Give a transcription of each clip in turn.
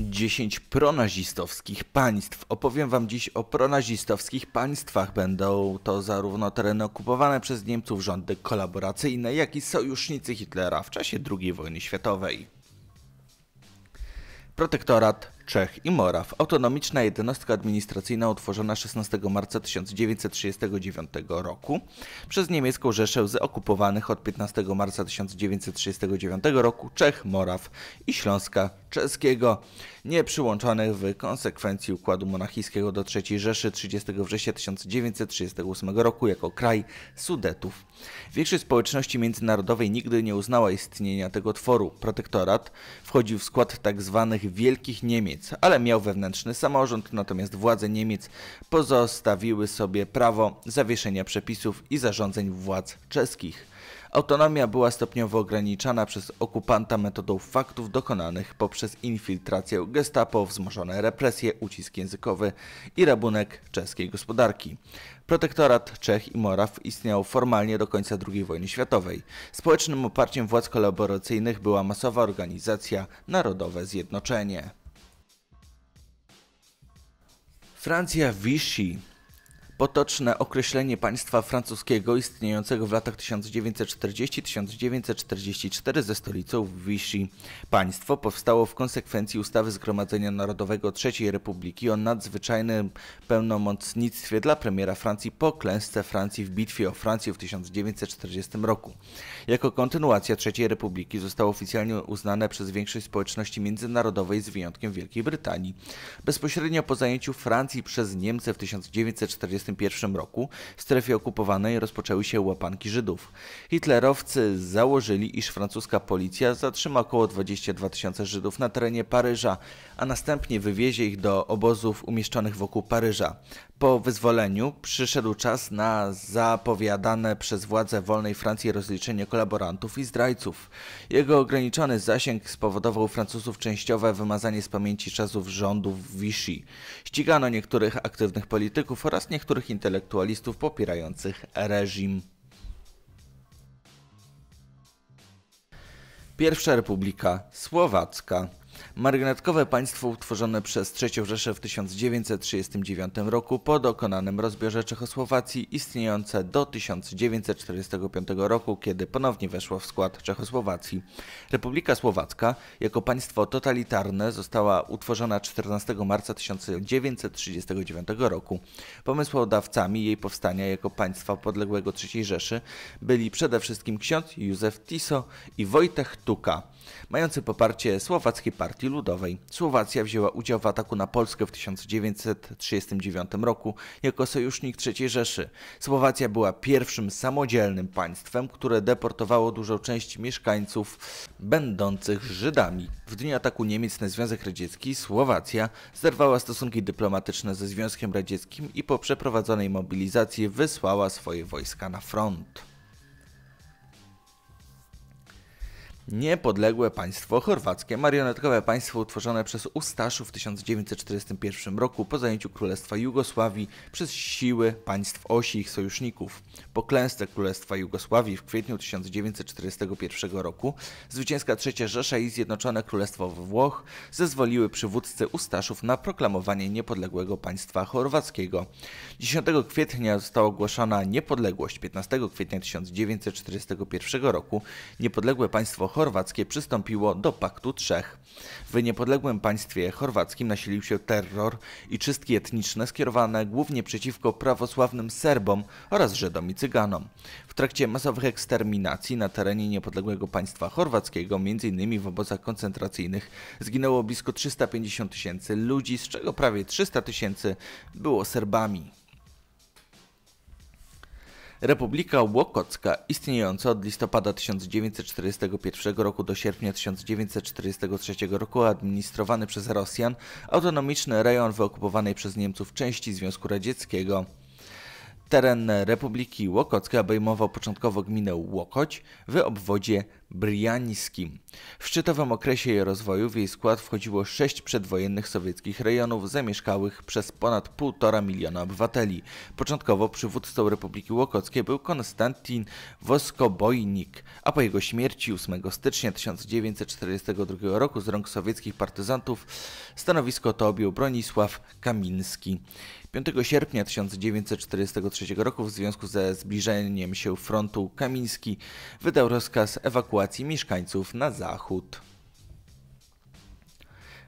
10 pronazistowskich państw. Opowiem Wam dziś o pronazistowskich państwach. Będą to zarówno tereny okupowane przez Niemców, rządy kolaboracyjne, jak i sojusznicy Hitlera w czasie II wojny światowej. Protektorat Czech i Moraw. Autonomiczna jednostka administracyjna utworzona 16 marca 1939 roku przez niemiecką Rzeszę z okupowanych od 15 marca 1939 roku Czech, Moraw i Śląska Czeskiego, nie przyłączonych w konsekwencji układu monachijskiego do III Rzeszy 30 września 1938 roku jako kraj Sudetów. Większość społeczności międzynarodowej nigdy nie uznała istnienia tego tworu. Protektorat wchodził w skład tzw. Tak Wielkich Niemiec Niemiec, ale miał wewnętrzny samorząd, natomiast władze Niemiec pozostawiły sobie prawo zawieszenia przepisów i zarządzeń władz czeskich. Autonomia była stopniowo ograniczana przez okupanta metodą faktów dokonanych poprzez infiltrację gestapo, wzmożone represje, ucisk językowy i rabunek czeskiej gospodarki. Protektorat Czech i Moraw istniał formalnie do końca II wojny światowej. Społecznym oparciem władz kolaboracyjnych była masowa organizacja Narodowe Zjednoczenie. Francia Vichy Potoczne określenie państwa francuskiego istniejącego w latach 1940-1944 ze stolicą w Vichy. Państwo powstało w konsekwencji ustawy Zgromadzenia Narodowego III Republiki o nadzwyczajnym pełnomocnictwie dla premiera Francji po klęsce Francji w bitwie o Francję w 1940 roku. Jako kontynuacja III Republiki zostało oficjalnie uznane przez większość społeczności międzynarodowej z wyjątkiem Wielkiej Brytanii. Bezpośrednio po zajęciu Francji przez Niemcy w 1940 1941 roku w strefie okupowanej rozpoczęły się łapanki Żydów. Hitlerowcy założyli, iż francuska policja zatrzyma około 22 tysiące Żydów na terenie Paryża, a następnie wywiezie ich do obozów umieszczonych wokół Paryża po wyzwoleniu przyszedł czas na zapowiadane przez władze wolnej Francji rozliczenie kolaborantów i zdrajców. Jego ograniczony zasięg spowodował Francuzów częściowe wymazanie z pamięci czasów rządów Vichy. Ścigano niektórych aktywnych polityków oraz niektórych intelektualistów popierających reżim. Pierwsza Republika Słowacka Marionetkowe państwo utworzone przez III Rzeszę w 1939 roku po dokonanym rozbiorze Czechosłowacji istniejące do 1945 roku, kiedy ponownie weszło w skład Czechosłowacji. Republika Słowacka jako państwo totalitarne została utworzona 14 marca 1939 roku. Pomysłodawcami jej powstania jako państwa podległego III Rzeszy byli przede wszystkim ksiądz Józef Tiso i Wojtek Tuka, mający poparcie słowackiej partii Partii Ludowej. Słowacja wzięła udział w ataku na Polskę w 1939 roku jako sojusznik III Rzeszy. Słowacja była pierwszym samodzielnym państwem, które deportowało dużą część mieszkańców będących Żydami. W dniu ataku Niemiec na Związek Radziecki Słowacja zerwała stosunki dyplomatyczne ze Związkiem Radzieckim i po przeprowadzonej mobilizacji wysłała swoje wojska na front. Niepodległe państwo chorwackie, marionetkowe państwo utworzone przez Ustaszów w 1941 roku po zajęciu Królestwa Jugosławii przez siły państw osi ich sojuszników. Po klęsce Królestwa Jugosławii w kwietniu 1941 roku zwycięska III Rzesza i Zjednoczone Królestwo Włoch zezwoliły przywódcy Ustaszów na proklamowanie niepodległego państwa chorwackiego. 10 kwietnia została ogłoszona niepodległość, 15 kwietnia 1941 roku niepodległe państwo chorwackie przystąpiło do Paktu Trzech. W niepodległym państwie chorwackim nasilił się terror i czystki etniczne skierowane głównie przeciwko prawosławnym Serbom oraz Żydom i Cyganom. W trakcie masowych eksterminacji na terenie niepodległego państwa chorwackiego, m.in. w obozach koncentracyjnych, zginęło blisko 350 tysięcy ludzi, z czego prawie 300 tysięcy było Serbami. Republika Łokocka, istniejąca od listopada 1941 roku do sierpnia 1943 roku, administrowany przez Rosjan, autonomiczny rejon wyokupowanej przez Niemców części Związku Radzieckiego. Teren Republiki Łokockiej obejmował początkowo gminę Łokoć w obwodzie briańskim. W szczytowym okresie jej rozwoju w jej skład wchodziło sześć przedwojennych sowieckich rejonów zamieszkałych przez ponad 1,5 miliona obywateli. Początkowo przywódcą Republiki Łokockiej był Konstantin Woskobojnik, a po jego śmierci 8 stycznia 1942 roku z rąk sowieckich partyzantów stanowisko to objął Bronisław Kamiński. 5 sierpnia 1943 1943 roku w związku ze zbliżeniem się frontu Kamiński wydał rozkaz ewakuacji mieszkańców na zachód.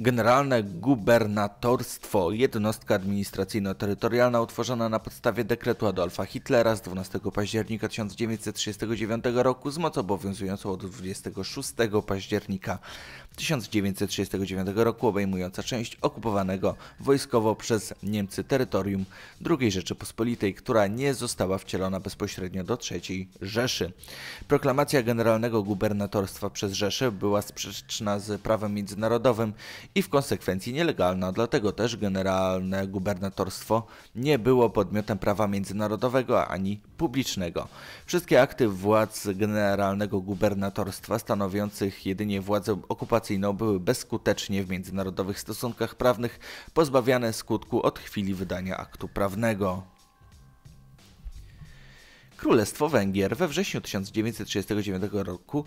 Generalne Gubernatorstwo, jednostka administracyjno-terytorialna utworzona na podstawie dekretu Adolfa Hitlera z 12 października 1939 roku z mocą obowiązującą od 26 października 1939 roku obejmująca część okupowanego wojskowo przez Niemcy terytorium II Rzeczypospolitej, która nie została wcielona bezpośrednio do III Rzeszy. Proklamacja generalnego gubernatorstwa przez Rzeszę była sprzeczna z prawem międzynarodowym i w konsekwencji nielegalna, dlatego też generalne gubernatorstwo nie było podmiotem prawa międzynarodowego ani publicznego. Wszystkie akty władz generalnego gubernatorstwa stanowiących jedynie władzę okupacyjną były bezskutecznie w międzynarodowych stosunkach prawnych pozbawiane skutku od chwili wydania aktu prawnego. Królestwo Węgier we wrześniu 1939 roku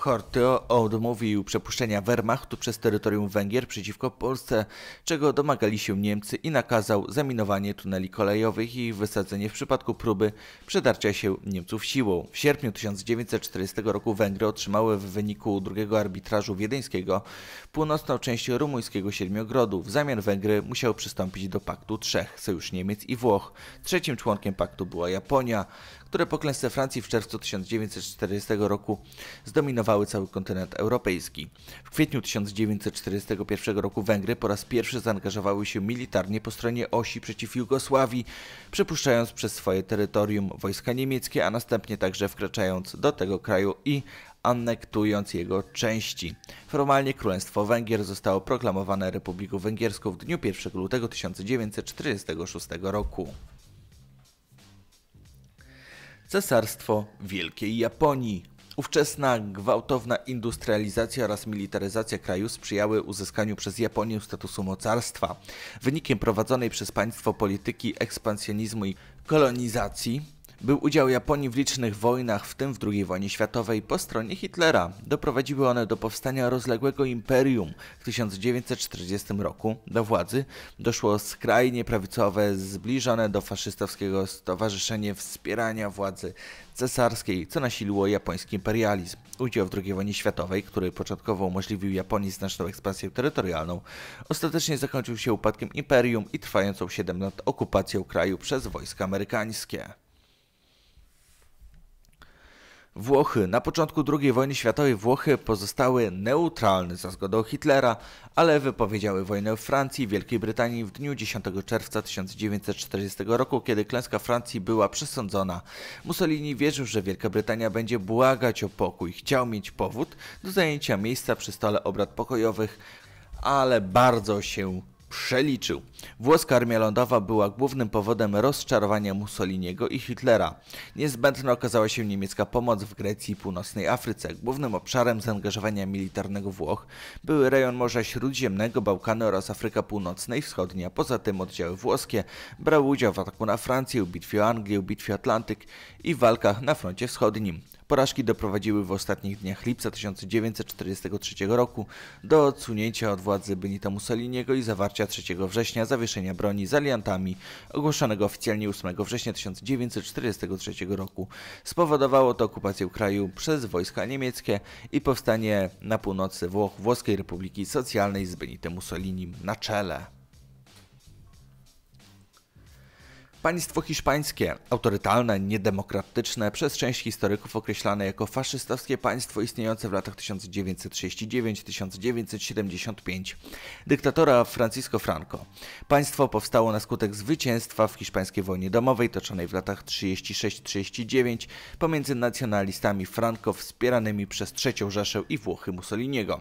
Horthy odmówił przepuszczenia Wehrmachtu przez terytorium Węgier przeciwko Polsce, czego domagali się Niemcy i nakazał zaminowanie tuneli kolejowych i wysadzenie w przypadku próby przedarcia się Niemców siłą. W sierpniu 1940 roku Węgry otrzymały w wyniku drugiego arbitrażu wiedeńskiego północną część rumuńskiego Siedmiogrodu. W zamian Węgry musiały przystąpić do Paktu Trzech, Sojusz Niemiec i Włoch. Trzecim członkiem paktu była Japonia które po klęsce Francji w czerwcu 1940 roku zdominowały cały kontynent europejski. W kwietniu 1941 roku Węgry po raz pierwszy zaangażowały się militarnie po stronie osi przeciw Jugosławii, przepuszczając przez swoje terytorium wojska niemieckie, a następnie także wkraczając do tego kraju i anektując jego części. Formalnie Królestwo Węgier zostało proklamowane Republiką Węgierską w dniu 1 lutego 1946 roku. Cesarstwo Wielkiej Japonii. Ówczesna gwałtowna industrializacja oraz militaryzacja kraju sprzyjały uzyskaniu przez Japonię statusu mocarstwa. Wynikiem prowadzonej przez państwo polityki ekspansjonizmu i kolonizacji. Był udział Japonii w licznych wojnach, w tym w II wojnie światowej, po stronie Hitlera. Doprowadziły one do powstania rozległego imperium. W 1940 roku do władzy doszło skrajnie prawicowe, zbliżone do faszystowskiego Stowarzyszenie Wspierania Władzy Cesarskiej, co nasiliło japoński imperializm. Udział w II wojnie światowej, który początkowo umożliwił Japonii znaczną ekspansję terytorialną, ostatecznie zakończył się upadkiem imperium i trwającą 7 lat okupacją kraju przez wojska amerykańskie. Włochy. Na początku II wojny światowej Włochy pozostały neutralne za zgodą Hitlera, ale wypowiedziały wojnę Francji i Wielkiej Brytanii w dniu 10 czerwca 1940 roku, kiedy klęska Francji była przesądzona. Mussolini wierzył, że Wielka Brytania będzie błagać o pokój. Chciał mieć powód do zajęcia miejsca przy stole obrad pokojowych, ale bardzo się przeliczył. Włoska armia lądowa była głównym powodem rozczarowania Mussoliniego i Hitlera. Niezbędna okazała się niemiecka pomoc w Grecji i północnej Afryce. Głównym obszarem zaangażowania militarnego Włoch były rejon Morza Śródziemnego, Bałkany oraz Afryka Północna i Wschodnia. Poza tym oddziały włoskie brały udział w ataku na Francję, bitwie o Anglię, bitwie Atlantyk i walkach na froncie wschodnim. Porażki doprowadziły w ostatnich dniach lipca 1943 roku do odsunięcia od władzy Benita Mussoliniego i zawarcia 3 września zawieszenia broni z aliantami, ogłoszonego oficjalnie 8 września 1943 roku. Spowodowało to okupację kraju przez wojska niemieckie i powstanie na północy Włoch Włoskiej Republiki Socjalnej z Benitem Mussolinim na czele. Państwo hiszpańskie, autorytalne, niedemokratyczne, przez część historyków określane jako faszystowskie państwo istniejące w latach 1969-1975. Dyktatora Francisco Franco. Państwo powstało na skutek zwycięstwa w hiszpańskiej wojnie domowej toczonej w latach 36-39 pomiędzy nacjonalistami Franco wspieranymi przez III Rzeszę i Włochy Mussoliniego.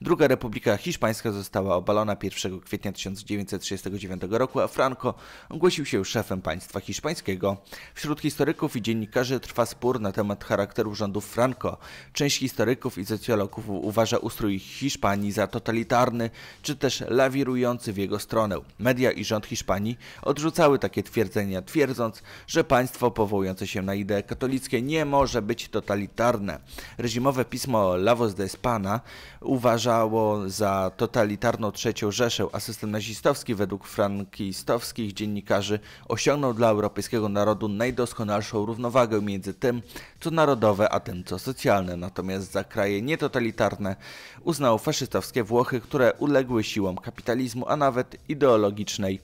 Druga Republika Hiszpańska została obalona 1 kwietnia 1939 roku, a Franco ogłosił się szefem państwa hiszpańskiego. Wśród historyków i dziennikarzy trwa spór na temat charakteru rządów Franco. Część historyków i socjologów uważa ustrój Hiszpanii za totalitarny, czy też lawirujący w jego stronę. Media i rząd Hiszpanii odrzucały takie twierdzenia, twierdząc, że państwo powołujące się na idee katolickie nie może być totalitarne. Reżimowe pismo La Voz de Espana uważało za totalitarną trzecią Rzeszę, a system nazistowski według frankistowskich dziennikarzy osiągnął osiągnął dla europejskiego narodu najdoskonalszą równowagę między tym, co narodowe, a tym, co socjalne. Natomiast za kraje nietotalitarne uznał faszystowskie Włochy, które uległy siłom kapitalizmu, a nawet ideologicznej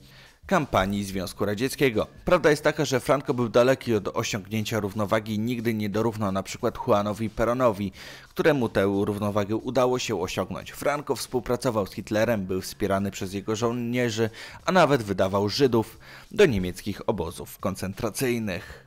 kampanii Związku Radzieckiego. Prawda jest taka, że Franco był daleki od osiągnięcia równowagi i nigdy nie dorównał np. Juanowi Peronowi, któremu tę równowagę udało się osiągnąć. Franco współpracował z Hitlerem, był wspierany przez jego żołnierzy, a nawet wydawał Żydów do niemieckich obozów koncentracyjnych.